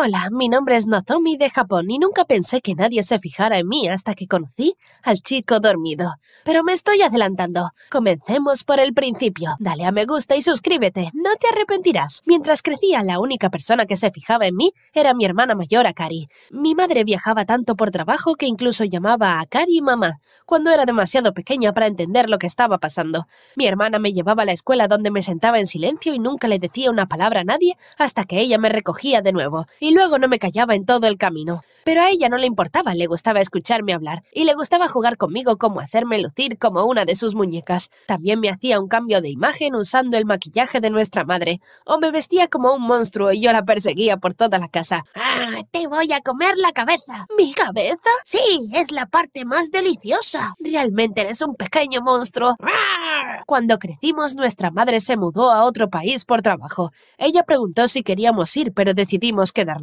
Hola, mi nombre es Nozomi de Japón y nunca pensé que nadie se fijara en mí hasta que conocí al chico dormido. Pero me estoy adelantando. Comencemos por el principio. Dale a me gusta y suscríbete, no te arrepentirás. Mientras crecía, la única persona que se fijaba en mí era mi hermana mayor Akari. Mi madre viajaba tanto por trabajo que incluso llamaba a Akari mamá, cuando era demasiado pequeña para entender lo que estaba pasando. Mi hermana me llevaba a la escuela donde me sentaba en silencio y nunca le decía una palabra a nadie hasta que ella me recogía de nuevo y luego no me callaba en todo el camino. Pero a ella no le importaba, le gustaba escucharme hablar y le gustaba jugar conmigo como hacerme lucir como una de sus muñecas. También me hacía un cambio de imagen usando el maquillaje de nuestra madre, o me vestía como un monstruo y yo la perseguía por toda la casa. ¡Ah! ¡Te voy a comer la cabeza! ¿Mi cabeza? Sí, es la parte más deliciosa. Realmente eres un pequeño monstruo. Cuando crecimos, nuestra madre se mudó a otro país por trabajo. Ella preguntó si queríamos ir, pero decidimos quedarnos.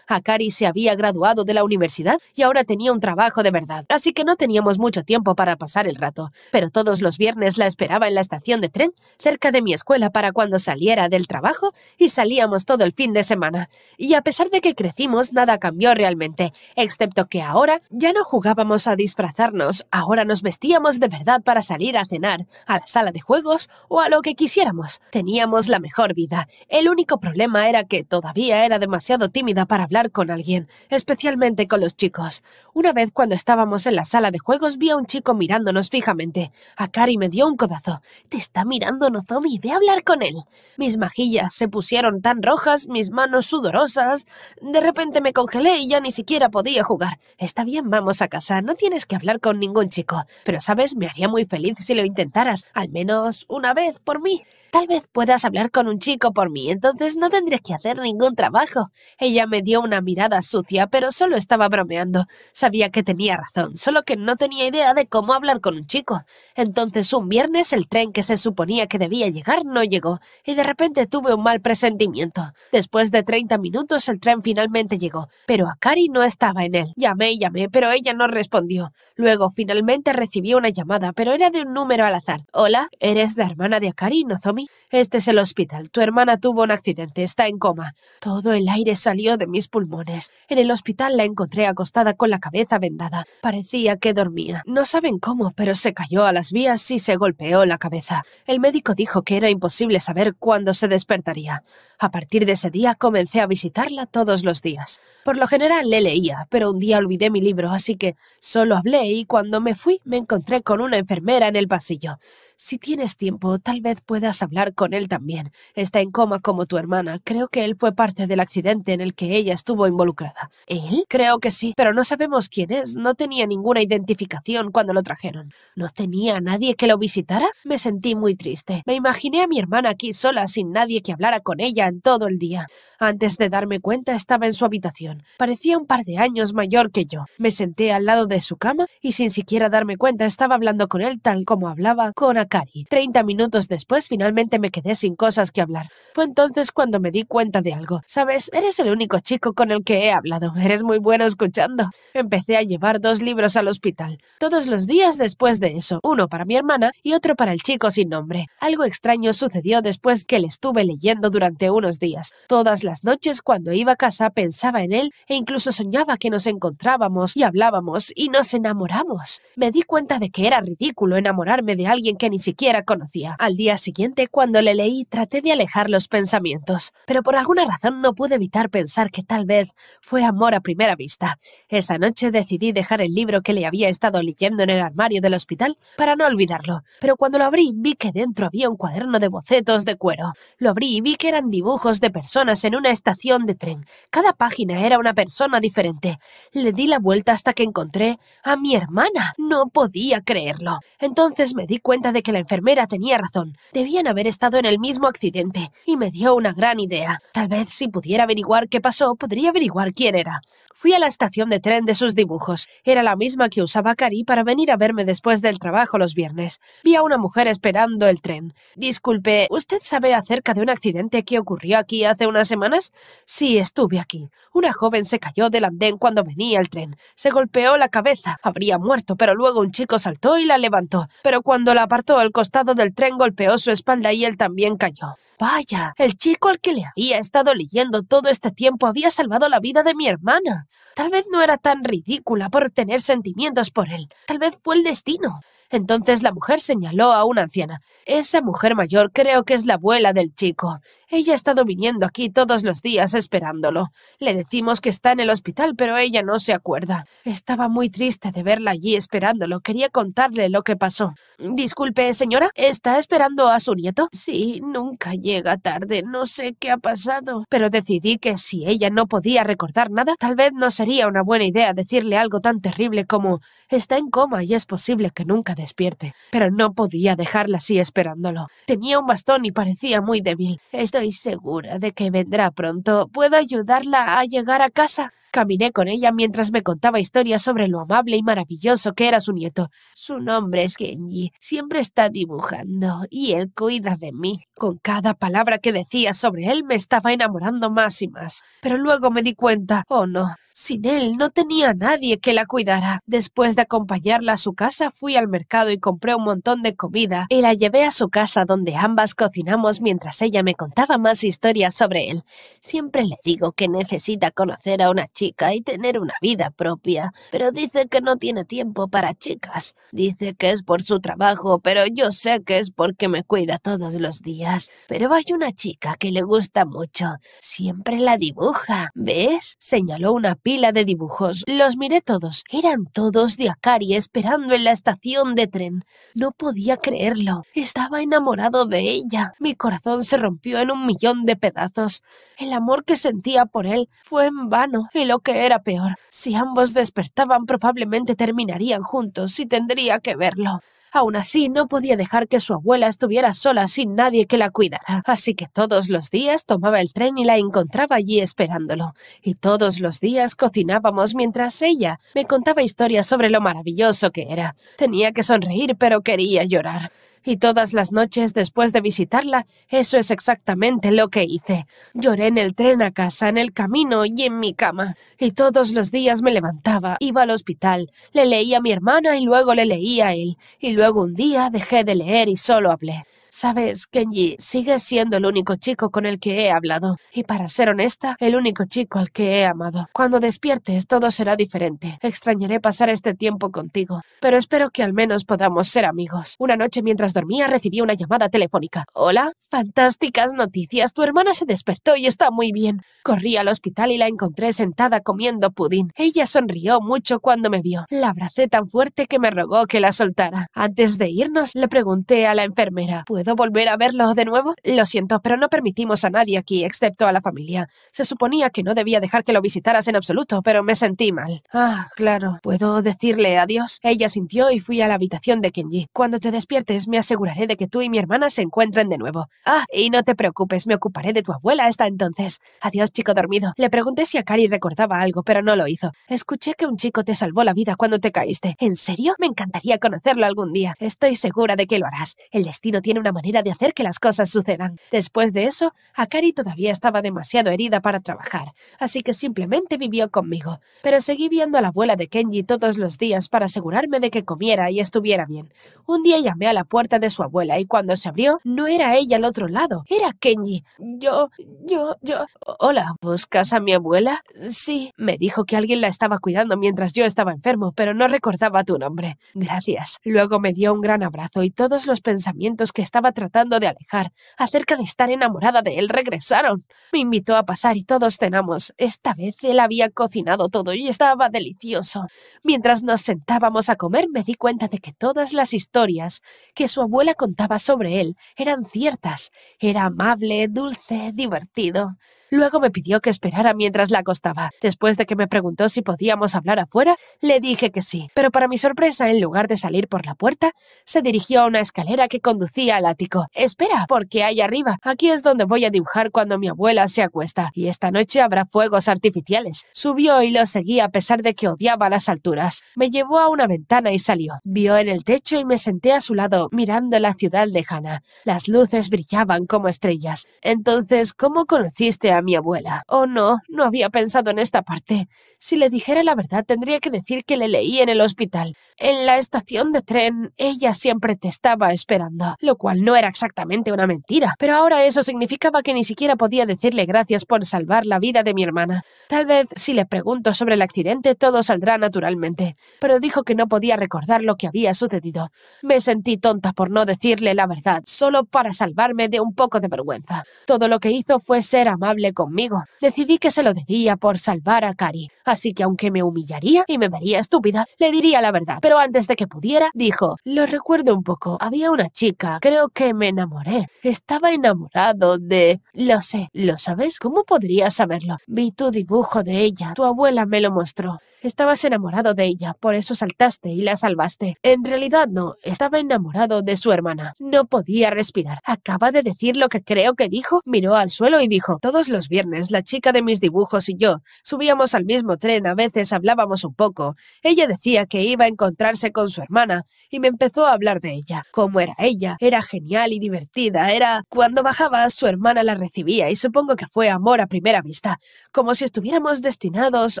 Akari se había graduado de la universidad y ahora tenía un trabajo de verdad, así que no teníamos mucho tiempo para pasar el rato, pero todos los viernes la esperaba en la estación de tren cerca de mi escuela para cuando saliera del trabajo y salíamos todo el fin de semana. Y a pesar de que crecimos, nada cambió realmente, excepto que ahora ya no jugábamos a disfrazarnos, ahora nos vestíamos de verdad para salir a cenar, a la sala de juegos o a lo que quisiéramos. Teníamos la mejor vida. El único problema era que todavía era demasiado tímida para hablar con alguien, especialmente con los chicos. Una vez cuando estábamos en la sala de juegos vi a un chico mirándonos fijamente. Akari me dio un codazo. Te está mirando Nozomi, ve a hablar con él. Mis majillas se pusieron tan rojas, mis manos sudorosas. De repente me congelé y ya ni siquiera podía jugar. Está bien, vamos a casa, no tienes que hablar con ningún chico. Pero sabes, me haría muy feliz si lo intentaras, al menos una vez por mí. Tal vez puedas hablar con un chico por mí, entonces no tendrías que hacer ningún trabajo. Ella me dio una mirada sucia, pero solo estaba bromeando. Sabía que tenía razón, solo que no tenía idea de cómo hablar con un chico. Entonces un viernes el tren que se suponía que debía llegar no llegó, y de repente tuve un mal presentimiento. Después de 30 minutos el tren finalmente llegó, pero Akari no estaba en él. Llamé y llamé, pero ella no respondió. Luego finalmente recibí una llamada, pero era de un número al azar. Hola, ¿eres la hermana de Akari, somos. Este es el hospital. Tu hermana tuvo un accidente, está en coma. Todo el aire salió de mis pulmones. En el hospital la encontré acostada con la cabeza vendada. Parecía que dormía. No saben cómo, pero se cayó a las vías y se golpeó la cabeza. El médico dijo que era imposible saber cuándo se despertaría. A partir de ese día comencé a visitarla todos los días. Por lo general le leía, pero un día olvidé mi libro, así que solo hablé y cuando me fui me encontré con una enfermera en el pasillo. Si tienes tiempo, tal vez puedas hablar con él también. Está en coma como tu hermana. Creo que él fue parte del accidente en el que ella estuvo involucrada. ¿Él? Creo que sí, pero no sabemos quién es. No tenía ninguna identificación cuando lo trajeron. ¿No tenía nadie que lo visitara? Me sentí muy triste. Me imaginé a mi hermana aquí sola, sin nadie que hablara con ella en todo el día. Antes de darme cuenta estaba en su habitación. Parecía un par de años mayor que yo. Me senté al lado de su cama y sin siquiera darme cuenta estaba hablando con él tal como hablaba con 30 Treinta minutos después finalmente me quedé sin cosas que hablar. Fue entonces cuando me di cuenta de algo. Sabes, eres el único chico con el que he hablado. Eres muy bueno escuchando. Empecé a llevar dos libros al hospital. Todos los días después de eso, uno para mi hermana y otro para el chico sin nombre. Algo extraño sucedió después que le estuve leyendo durante unos días. Todas las noches cuando iba a casa pensaba en él e incluso soñaba que nos encontrábamos y hablábamos y nos enamoramos. Me di cuenta de que era ridículo enamorarme de alguien que ni ni siquiera conocía. Al día siguiente, cuando le leí, traté de alejar los pensamientos, pero por alguna razón no pude evitar pensar que tal vez fue amor a primera vista. Esa noche decidí dejar el libro que le había estado leyendo en el armario del hospital para no olvidarlo, pero cuando lo abrí vi que dentro había un cuaderno de bocetos de cuero. Lo abrí y vi que eran dibujos de personas en una estación de tren. Cada página era una persona diferente. Le di la vuelta hasta que encontré a mi hermana. No podía creerlo. Entonces me di cuenta de que la enfermera tenía razón. Debían haber estado en el mismo accidente, y me dio una gran idea. Tal vez si pudiera averiguar qué pasó, podría averiguar quién era. Fui a la estación de tren de sus dibujos. Era la misma que usaba Cari para venir a verme después del trabajo los viernes. Vi a una mujer esperando el tren. Disculpe, ¿usted sabe acerca de un accidente que ocurrió aquí hace unas semanas? Sí, estuve aquí. Una joven se cayó del andén cuando venía el tren. Se golpeó la cabeza. Habría muerto, pero luego un chico saltó y la levantó. Pero cuando la apartó al costado del tren golpeó su espalda y él también cayó. Vaya, el chico al que le había estado leyendo todo este tiempo había salvado la vida de mi hermana. Tal vez no era tan ridícula por tener sentimientos por él. Tal vez fue el destino. Entonces la mujer señaló a una anciana. Esa mujer mayor creo que es la abuela del chico. Ella ha estado viniendo aquí todos los días esperándolo. Le decimos que está en el hospital, pero ella no se acuerda. Estaba muy triste de verla allí esperándolo. Quería contarle lo que pasó. Disculpe, señora, ¿está esperando a su nieto? Sí, nunca llega tarde. No sé qué ha pasado. Pero decidí que si ella no podía recordar nada, tal vez no sería una buena idea decirle algo tan terrible como está en coma y es posible que nunca despierte, pero no podía dejarla así esperándolo. Tenía un bastón y parecía muy débil. Estoy segura de que vendrá pronto. ¿Puedo ayudarla a llegar a casa? Caminé con ella mientras me contaba historias sobre lo amable y maravilloso que era su nieto. Su nombre es Genji. Siempre está dibujando y él cuida de mí. Con cada palabra que decía sobre él me estaba enamorando más y más. Pero luego me di cuenta, oh no, sin él no tenía nadie que la cuidara. Después de acompañarla a su casa fui al mercado y compré un montón de comida y la llevé a su casa donde ambas cocinamos mientras ella me contaba más historias sobre él. Siempre le digo que necesita conocer a una chica y tener una vida propia, pero dice que no tiene tiempo para chicas. Dice que es por su trabajo, pero yo sé que es porque me cuida todos los días. Pero hay una chica que le gusta mucho. Siempre la dibuja. ¿Ves? Señaló una pila de dibujos. Los miré todos. Eran todos de Akari esperando en la estación de tren. No podía creerlo. Estaba enamorado de ella. Mi corazón se rompió en un millón de pedazos. El amor que sentía por él fue en vano y lo que era peor, si ambos despertaban probablemente terminarían juntos y tendría que verlo. Aún así, no podía dejar que su abuela estuviera sola sin nadie que la cuidara, así que todos los días tomaba el tren y la encontraba allí esperándolo. Y todos los días cocinábamos mientras ella me contaba historias sobre lo maravilloso que era. Tenía que sonreír, pero quería llorar. Y todas las noches después de visitarla, eso es exactamente lo que hice. Lloré en el tren a casa, en el camino y en mi cama. Y todos los días me levantaba, iba al hospital, le leía a mi hermana y luego le leía a él. Y luego un día dejé de leer y solo hablé. Sabes, Kenji, sigue siendo el único chico con el que he hablado. Y para ser honesta, el único chico al que he amado. Cuando despiertes, todo será diferente. Extrañaré pasar este tiempo contigo. Pero espero que al menos podamos ser amigos. Una noche mientras dormía recibí una llamada telefónica. Hola, fantásticas noticias. Tu hermana se despertó y está muy bien. Corrí al hospital y la encontré sentada comiendo pudín. Ella sonrió mucho cuando me vio. La abracé tan fuerte que me rogó que la soltara. Antes de irnos, le pregunté a la enfermera. ¿Puedo volver a verlo de nuevo? Lo siento, pero no permitimos a nadie aquí, excepto a la familia. Se suponía que no debía dejar que lo visitaras en absoluto, pero me sentí mal. Ah, claro. ¿Puedo decirle adiós? Ella sintió y fui a la habitación de Kenji. Cuando te despiertes, me aseguraré de que tú y mi hermana se encuentren de nuevo. Ah, y no te preocupes, me ocuparé de tu abuela hasta entonces. Adiós, chico dormido. Le pregunté si Akari recordaba algo, pero no lo hizo. Escuché que un chico te salvó la vida cuando te caíste. ¿En serio? Me encantaría conocerlo algún día. Estoy segura de que lo harás. El destino tiene una manera de hacer que las cosas sucedan. Después de eso, Akari todavía estaba demasiado herida para trabajar, así que simplemente vivió conmigo. Pero seguí viendo a la abuela de Kenji todos los días para asegurarme de que comiera y estuviera bien. Un día llamé a la puerta de su abuela y cuando se abrió, no era ella al otro lado, era Kenji. Yo, yo, yo. Hola, ¿buscas a mi abuela? Sí, me dijo que alguien la estaba cuidando mientras yo estaba enfermo, pero no recordaba tu nombre. Gracias. Luego me dio un gran abrazo y todos los pensamientos que estaba estaba tratando de alejar, acerca de estar enamorada de él, regresaron. Me invitó a pasar y todos cenamos. Esta vez él había cocinado todo y estaba delicioso. Mientras nos sentábamos a comer me di cuenta de que todas las historias que su abuela contaba sobre él eran ciertas. Era amable, dulce, divertido. Luego me pidió que esperara mientras la acostaba. Después de que me preguntó si podíamos hablar afuera, le dije que sí, pero para mi sorpresa, en lugar de salir por la puerta, se dirigió a una escalera que conducía al ático. Espera, porque hay arriba. Aquí es donde voy a dibujar cuando mi abuela se acuesta, y esta noche habrá fuegos artificiales. Subió y lo seguí a pesar de que odiaba las alturas. Me llevó a una ventana y salió. Vio en el techo y me senté a su lado, mirando la ciudad lejana. Las luces brillaban como estrellas. Entonces, ¿cómo conociste a mi abuela. Oh, no, no había pensado en esta parte. Si le dijera la verdad, tendría que decir que le leí en el hospital. En la estación de tren, ella siempre te estaba esperando, lo cual no era exactamente una mentira, pero ahora eso significaba que ni siquiera podía decirle gracias por salvar la vida de mi hermana. Tal vez si le pregunto sobre el accidente todo saldrá naturalmente, pero dijo que no podía recordar lo que había sucedido. Me sentí tonta por no decirle la verdad, solo para salvarme de un poco de vergüenza. Todo lo que hizo fue ser amable conmigo. Decidí que se lo debía por salvar a Kari, así que aunque me humillaría y me vería estúpida, le diría la verdad. Pero antes de que pudiera, dijo, lo recuerdo un poco, había una chica, creo que me enamoré. Estaba enamorado de... Lo sé, ¿lo sabes? ¿Cómo podría saberlo? Vi tu dibujo de ella, tu abuela me lo mostró. Estabas enamorado de ella, por eso saltaste y la salvaste. En realidad no, estaba enamorado de su hermana. No podía respirar. Acaba de decir lo que creo que dijo, miró al suelo y dijo, todos los los viernes la chica de mis dibujos y yo subíamos al mismo tren, a veces hablábamos un poco. Ella decía que iba a encontrarse con su hermana y me empezó a hablar de ella. Cómo era ella, era genial y divertida, era... Cuando bajaba, su hermana la recibía y supongo que fue amor a primera vista, como si estuviéramos destinados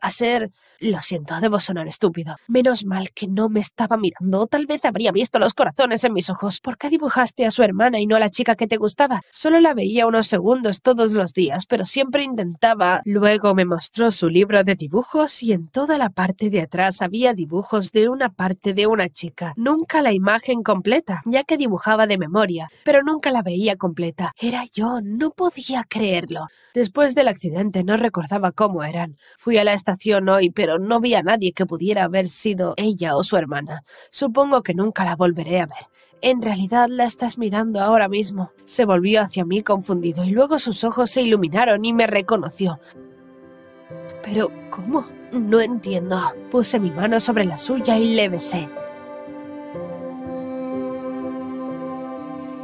a ser... Lo siento, debo sonar estúpido. Menos mal que no me estaba mirando, tal vez habría visto los corazones en mis ojos. ¿Por qué dibujaste a su hermana y no a la chica que te gustaba? Solo la veía unos segundos todos los días, pero siempre intentaba. Luego me mostró su libro de dibujos y en toda la parte de atrás había dibujos de una parte de una chica. Nunca la imagen completa, ya que dibujaba de memoria, pero nunca la veía completa. Era yo, no podía creerlo. Después del accidente no recordaba cómo eran. Fui a la estación hoy, pero no vi a nadie que pudiera haber sido ella o su hermana. Supongo que nunca la volveré a ver. En realidad la estás mirando ahora mismo. Se volvió hacia mí confundido y luego sus ojos se iluminaron y me reconoció. Pero, ¿cómo? No entiendo. Puse mi mano sobre la suya y le besé.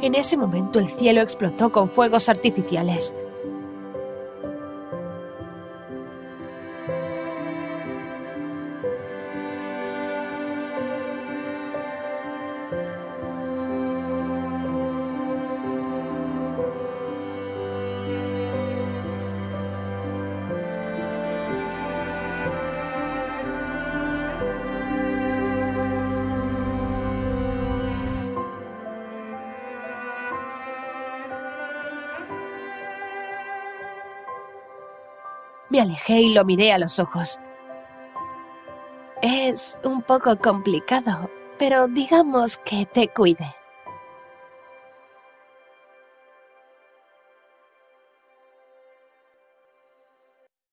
En ese momento el cielo explotó con fuegos artificiales. Me alejé y lo miré a los ojos. Es un poco complicado, pero digamos que te cuide.